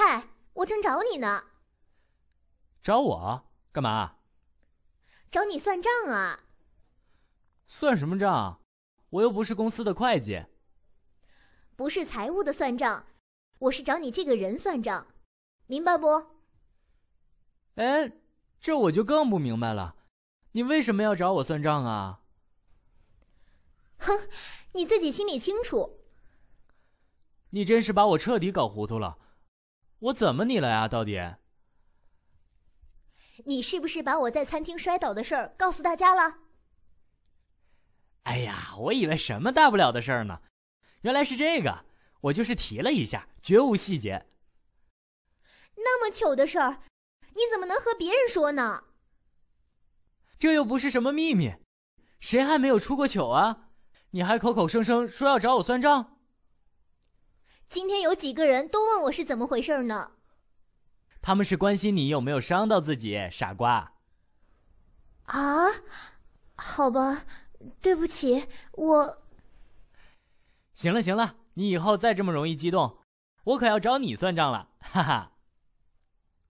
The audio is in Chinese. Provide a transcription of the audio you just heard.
嗨，我正找你呢。找我干嘛？找你算账啊！算什么账？我又不是公司的会计。不是财务的算账，我是找你这个人算账，明白不？哎，这我就更不明白了，你为什么要找我算账啊？哼，你自己心里清楚。你真是把我彻底搞糊涂了。我怎么你了呀？到底？你是不是把我在餐厅摔倒的事儿告诉大家了？哎呀，我以为什么大不了的事儿呢，原来是这个。我就是提了一下，绝无细节。那么糗的事儿，你怎么能和别人说呢？这又不是什么秘密，谁还没有出过糗啊？你还口口声声说要找我算账？今天有几个人都问我是怎么回事呢？他们是关心你有没有伤到自己，傻瓜。啊，好吧，对不起，我。行了行了，你以后再这么容易激动，我可要找你算账了，哈哈。